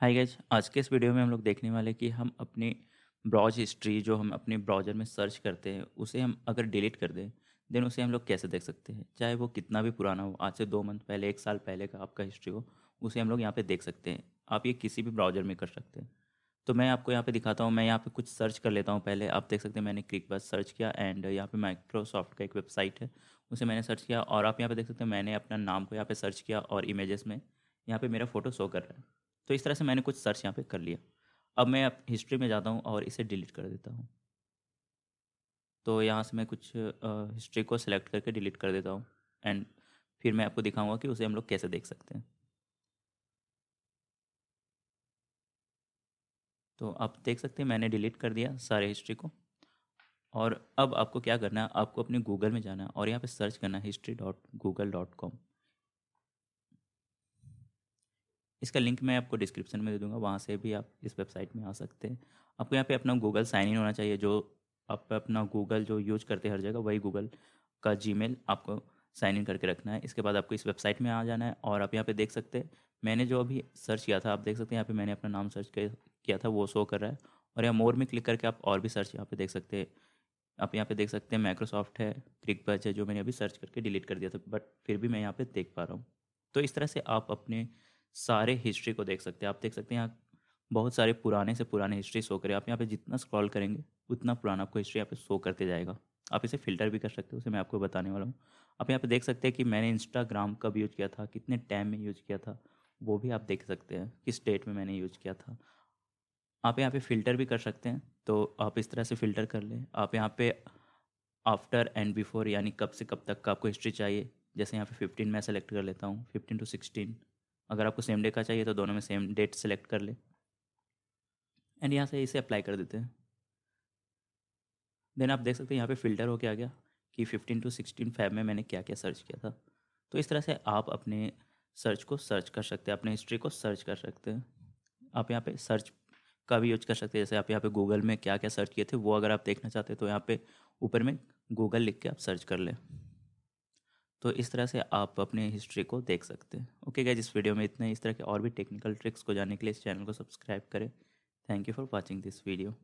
hi guys आज के इस वीडियो में हम लोग देखने वाले कि हम अपनी ब्राउज हिस्ट्री जो हम अपने ब्राउज़र में सर्च करते हैं उसे हम अगर डिलीट कर दें देन उसे हम लोग कैसे देख सकते हैं चाहे वो कितना भी पुराना हो आज से दो मंथ पहले एक साल पहले का आपका हिस्ट्री हो उसे हम लोग यहाँ पे देख सकते हैं आप ये किसी भी ब्राउज़र में कर सकते हैं तो मैं आपको यहाँ पे दिखाता हूँ मैं यहाँ पे कुछ सर्च कर लेता हूँ पहले आप देख सकते हैं मैंने क्लिक बस सर्च किया एंड यहाँ पे माइक्रोसॉफ्ट का एक वेबसाइट है उसे मैंने सर्च किया और आप यहाँ पे देख सकते हैं मैंने अपना नाम को यहाँ पे सर्च किया और इमेजेस में यहाँ पे मेरा फोटो शो कर रहा है तो इस तरह से मैंने कुछ सर्च यहाँ पे कर लिया अब मैं अब हिस्ट्री में जाता हूँ और इसे डिलीट कर देता हूँ तो यहाँ से मैं कुछ हिस्ट्री को सिलेक्ट करके डिलीट कर देता हूँ एंड फिर मैं आपको दिखाऊंगा कि उसे हम लोग कैसे देख सकते हैं तो आप देख सकते हैं मैंने डिलीट कर दिया सारे हिस्ट्री को और अब आपको क्या करना है आपको अपने गूगल में जाना है और यहाँ पे सर्च करना है history dot Google dot com इसका लिंक मैं आपको डिस्क्रिप्शन में दे दूंगा वहाँ से भी आप इस वेबसाइट में आ सकते हैं आपको यहाँ पे अपना गूगल साइन इन होना चाहिए जो आप अपना गूगल जो यूज करते हैं हर जगह वही गूगल का जी आपको साइन इन करके रखना है इसके बाद आपको इस वेबसाइट में आ जाना है और आप यहाँ पे देख सकते हैं मैंने जो अभी सर्च किया था आप देख सकते हैं यहाँ पे मैंने अपना नाम सर्च किया था वो शो कर रहा है और यहाँ मोर में क्लिक करके आप और भी सर्च यहाँ पे देख सकते हैं आप यहाँ पे देख सकते हैं माइक्रोसॉफ्ट है क्रिक है जो मैंने अभी सर्च करके डिलीट कर दिया था बट फिर भी मैं यहाँ पे देख पा रहा हूँ तो इस तरह से आप अपने सारे हिस्ट्री को देख सकते हैं आप देख सकते हैं यहाँ बहुत सारे पुराने से पुराने हिस्ट्री शो करें आप यहाँ पे जितना स्क्रॉल करेंगे उतना पुराना आपको हिस्ट्री यहाँ पे शो करते जाएगा आप इसे फिल्टर भी कर सकते हो उसे मैं आपको बताने वाला हूँ आप यहाँ पे देख सकते हैं कि मैंने इंस्टाग्राम कब यूज़ किया था कितने टाइम में यूज़ किया था वो भी आप देख सकते हैं किस डेट में मैंने यूज़ किया था आप यहाँ पे फ़िल्टर भी कर सकते हैं तो आप इस तरह से फ़िल्टर कर लें आप यहाँ पे आफ्टर एंड बिफोर यानी कब से कब तक का आपको हिस्ट्री चाहिए जैसे यहाँ पे फिफ्टीन मैं सेलेक्ट कर लेता हूँ फ़िफ्टीन टू सिक्सटीन अगर आपको सेम डे का चाहिए तो दोनों में सेम डेट सेलेक्ट कर ले एंड यहाँ से इसे अप्लाई कर देते हैं देन आप देख सकते हैं यहाँ पे फ़िल्टर होके आ गया कि 15 टू 16 फैब में मैंने क्या क्या सर्च किया था तो इस तरह से आप अपने सर्च को सर्च कर सकते हैं अपने हिस्ट्री को सर्च कर सकते हैं आप यहाँ पे सर्च का भी यूज कर सकते हैं जैसे आप यहाँ पे गूगल में क्या क्या सर्च किए थे वो अगर आप देखना चाहते हैं तो यहाँ पे ऊपर में गूगल लिख के आप सर्च कर लें तो इस तरह से आप अपने हिस्ट्री को देख सकते हैं ओके गाइज इस वीडियो में इतना इस तरह के और भी टेक्निकल ट्रिक्स को जानने के लिए इस चैनल को सब्सक्राइब करें thank you for watching this video